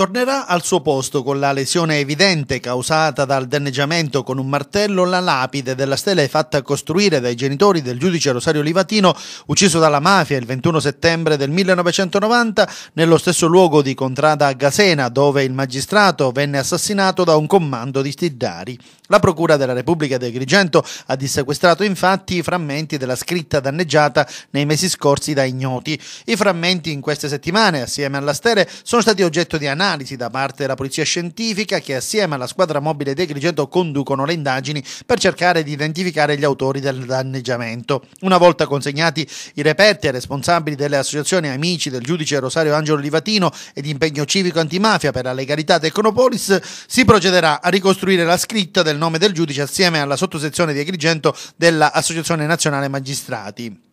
Tornerà al suo posto con la lesione evidente causata dal danneggiamento con un martello la lapide della stella fatta costruire dai genitori del giudice Rosario Livatino, ucciso dalla mafia il 21 settembre del 1990 nello stesso luogo di Contrada Gasena, dove il magistrato venne assassinato da un comando di Stiddari. La Procura della Repubblica di Agrigento ha dissequestrato infatti i frammenti della scritta danneggiata nei mesi scorsi da ignoti. I frammenti in queste settimane, assieme alla stele, sono stati oggetto di analisi analisi da parte della Polizia Scientifica che assieme alla squadra mobile di Agrigento conducono le indagini per cercare di identificare gli autori del danneggiamento. Una volta consegnati i reperti ai responsabili delle associazioni amici del giudice Rosario Angelo Livatino ed impegno civico antimafia per la legalità Tecnopolis, si procederà a ricostruire la scritta del nome del giudice assieme alla sottosezione di Agrigento dell'Associazione Nazionale Magistrati.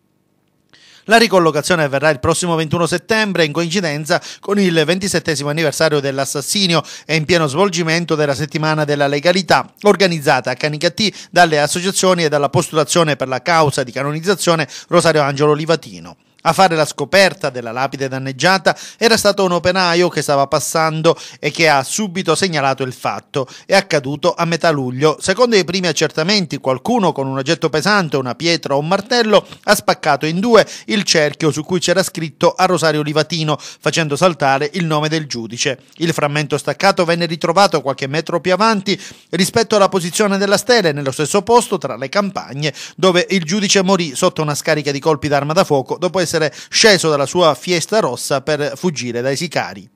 La ricollocazione avverrà il prossimo 21 settembre in coincidenza con il 27 anniversario dell'assassinio e in pieno svolgimento della settimana della legalità organizzata a Canicattì dalle associazioni e dalla postulazione per la causa di canonizzazione Rosario Angelo Livatino. A fare la scoperta della lapide danneggiata era stato un operaio che stava passando e che ha subito segnalato il fatto. È accaduto a metà luglio. Secondo i primi accertamenti, qualcuno con un oggetto pesante, una pietra o un martello, ha spaccato in due il cerchio su cui c'era scritto a Rosario Livatino, facendo saltare il nome del giudice. Il frammento staccato venne ritrovato qualche metro più avanti rispetto alla posizione della stele, nello stesso posto tra le campagne dove il giudice morì sotto una scarica di colpi d'arma da fuoco dopo essere essere sceso dalla sua fiesta rossa per fuggire dai sicari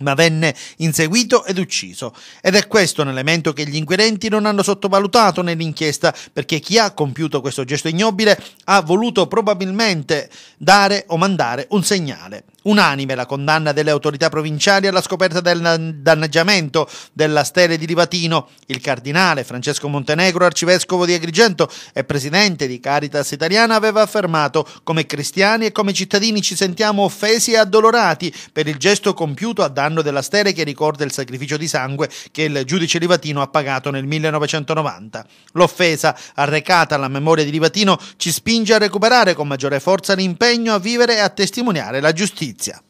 ma venne inseguito ed ucciso. Ed è questo un elemento che gli inquirenti non hanno sottovalutato nell'inchiesta, perché chi ha compiuto questo gesto ignobile ha voluto probabilmente dare o mandare un segnale. Unanime la condanna delle autorità provinciali alla scoperta del danneggiamento della stele di Rivatino. Il cardinale Francesco Montenegro, arcivescovo di Agrigento e presidente di Caritas Italiana, aveva affermato come cristiani e come cittadini ci sentiamo offesi e addolorati per il gesto compiuto a danno anno della stele che ricorda il sacrificio di sangue che il giudice Livatino ha pagato nel 1990. L'offesa arrecata alla memoria di Livatino ci spinge a recuperare con maggiore forza l'impegno a vivere e a testimoniare la giustizia.